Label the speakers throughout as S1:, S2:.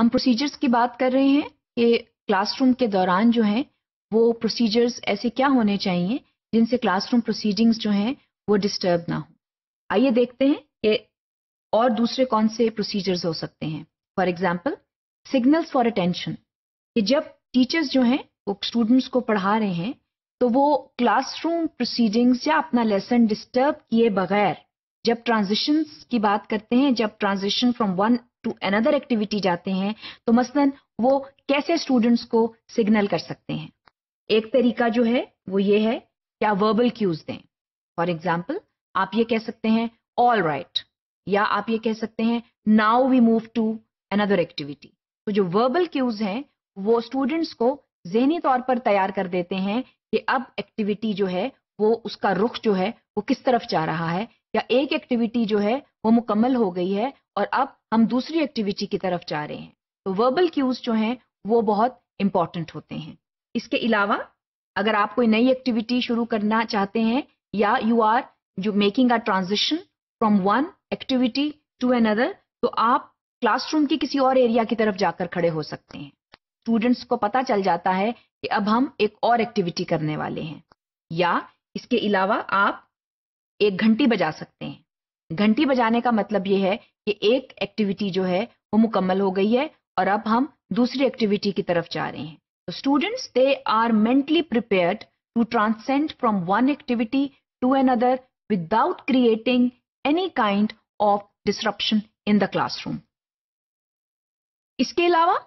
S1: हम प्रोसीजर्स की बात कर रहे हैं कि क्लासरूम के दौरान जो हैं वो प्रोसीजर्स ऐसे क्या होने चाहिए जिनसे क्लासरूम प्रोसीडिंग्स जो हैं वो डिस्टर्ब ना हो आइए देखते हैं कि और दूसरे कौन से प्रोसीजर्स हो सकते हैं for example signals for attention कि जब टीचर्स जो हैं वो स्टूडेंट्स को पढ़ा रहे हैं तो वो क्लासरूम प्रोसीडिंग्स या अपना लेसन डिस्टर्ब किए बगैर जब ट्रांजिशंस की बात करते हैं जब transition from one to another activity जाते हैं तो मसलन वो कैसे स्टूडेंट्स को सिग्नल कर सकते हैं एक तरीका जो है वो ये है कि आप वर्बल क्यूज दें फॉर एग्जाम्पल आप ये कह सकते हैं ऑल राइट right, या आप ये कह सकते हैं now we move to another activity तो जो वर्बल क्यूज हैं वो स्टूडेंट्स को जहनी तौर पर तैयार कर देते हैं कि अब एक्टिविटी जो है वो उसका रुख जो है वो किस तरफ जा रहा है या एक एक्टिविटी जो है वो मुकम्मल हो गई है और अब हम दूसरी एक्टिविटी की तरफ जा रहे हैं तो वर्बल क्यूज जो हैं वो बहुत इंपॉर्टेंट होते हैं इसके अलावा अगर आप कोई नई एक्टिविटी शुरू करना चाहते हैं या यू आर जो making a transition from one activity to an तो आप क्लासरूम के किसी और एरिया की तरफ जाकर खड़े हो सकते हैं स्टूडेंट्स को पता चल जाता है कि अब हम एक और एक्टिविटी करने वाले हैं या इसके अलावा आप एक घंटी बजा सकते हैं घंटी बजाने का मतलब ये है कि एक एक्टिविटी जो है वो मुकम्मल हो गई है और अब हम दूसरी एक्टिविटी की तरफ जा रहे हैं तो students they are mentally prepared to transcend from one activity to another without creating any kind of disruption in the classroom इसके अलावा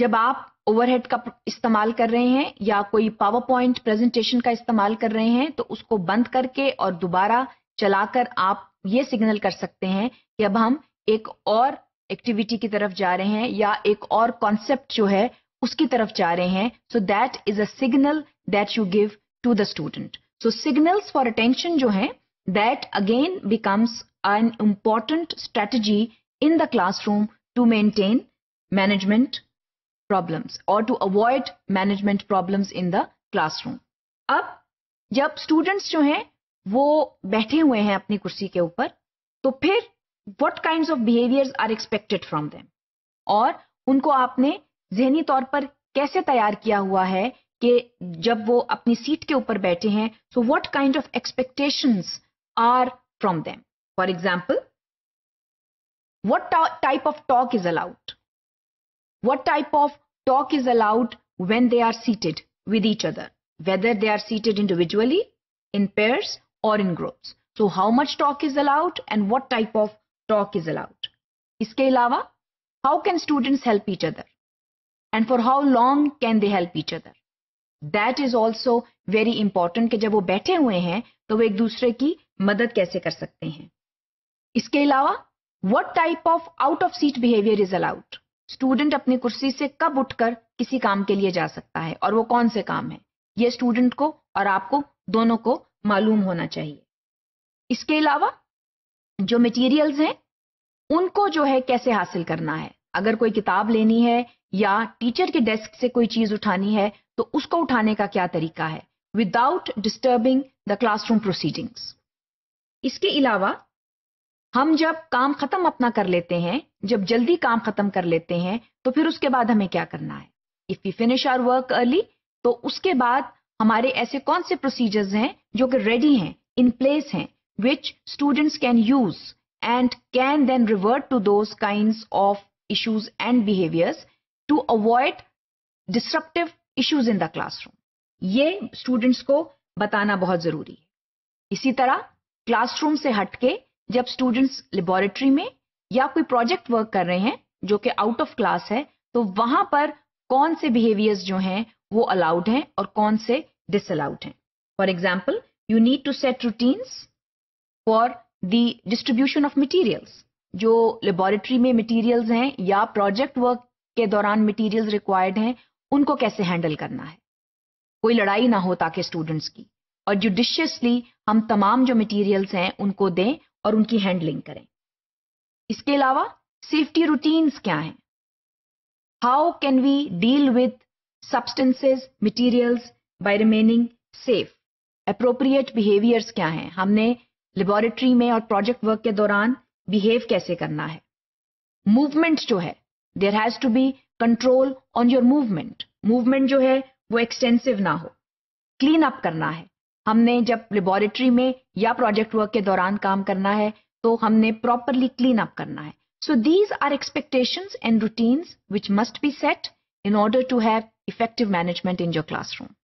S1: जब आप ओवरहेड का इस्तेमाल कर रहे हैं या कोई पावर पॉइंट प्रेजेंटेशन का इस्तेमाल कर रहे हैं तो उसको बंद करके और दोबारा चलाकर आप ये सिग्नल कर सकते हैं कि अब हम एक और एक्टिविटी की तरफ जा रहे हैं या एक और कॉन्सेप्ट जो है उसकी तरफ जा रहे हैं so that is a signal that you give to the student so signals for attention जो है that again becomes an important strategy in the classroom to maintain management problems और to avoid management problems in the classroom अब जब students जो हैं वो बैठे हुए हैं अपनी कुर्सी के ऊपर तो फिर what kind of behaviours are expected from them और उनको आपने जहनी तौर पर कैसे तैयार किया हुआ है कि जब वो अपनी सीट के ऊपर बैठे हैं so what kind of expectation are from them for example what type of talk is allowed what type of talk is allowed when they are seated with each other whether they are seated individually in pairs or in groups. So how much talk is allowed and what type of talk is allowed. iske ilawa how can students help each other and for how long can they help each other. That is also very important ke jab wo baithe hue hain to wo ek dusre ki madad kaise kar sakte hain iske ilawa what type of out of seat behavior is allowed. Student अपनी कुर्सी से कब उठकर किसी काम के लिए जा सकता है और वो कौन से काम है ये स्टूडेंट को और आपको दोनों को मालूम होना चाहिए इसके अलावा जो मटेरियल्स हैं उनको जो है कैसे हासिल करना है अगर कोई किताब लेनी है या टीचर के डेस्क से कोई चीज उठानी है तो उसको उठाने का क्या तरीका है without disturbing the classroom proceedings इसके अलावा हम जब काम खत्म अपना कर लेते हैं जब जल्दी काम खत्म कर लेते हैं तो फिर उसके बाद हमें क्या करना है if you finish our work early तो उसके बाद हमारे ऐसे कौन से प्रोसीजर्स हैं जो कि रेडी हैं इन प्लेस हैं which students can use and can then revert to those kind of issues and behaviours to avoid disruptive issues in the classroom ये स्टूडेंट्स को बताना बहुत जरूरी है इसी तरह क्लासरूम से हटके जब स्टूडेंट्स लेबोरेटरी में या कोई प्रोजेक्ट वर्क कर रहे हैं जो कि आउट ऑफ क्लास है तो वहां पर कौन से बिहेवियर्स जो हैं वो अलाउड हैं और कौन से disallowed हैं for example you need to set routines for the distribution of materials जो लेबोरेटरी में मटेरियल्स हैं या प्रोजेक्ट वर्क के दौरान मटेरियल्स रिक्वायर्ड हैं उनको कैसे हैंडल करना है कोई लड़ाई ना हो ताकि स्टूडेंट्स की और जुडिशियसली हम तमाम जो मटेरियल्स हैं उनको दें और उनकी हैंडलिंग करें इसके अलावा सेफ्टी रूटीन्स क्या हैं how can we deal with substances materials by remaining safe appropriate behaviours क्या हैं हमने लेबोरेटरी में और प्रोजेक्ट वर्क के दौरान बिहेव कैसे करना है मूवमेंट जो है there has to be control on your movement movement जो है वो एक्सटेंसिव ना हो क्लीन अप करना है हमने जब लेबोरेटरी में या प्रोजेक्ट वर्क के दौरान काम करना है तो हमने प्रॉपरली क्लीन अप करना है so these are expectation and routines which must be set in order to have effective management in your classroom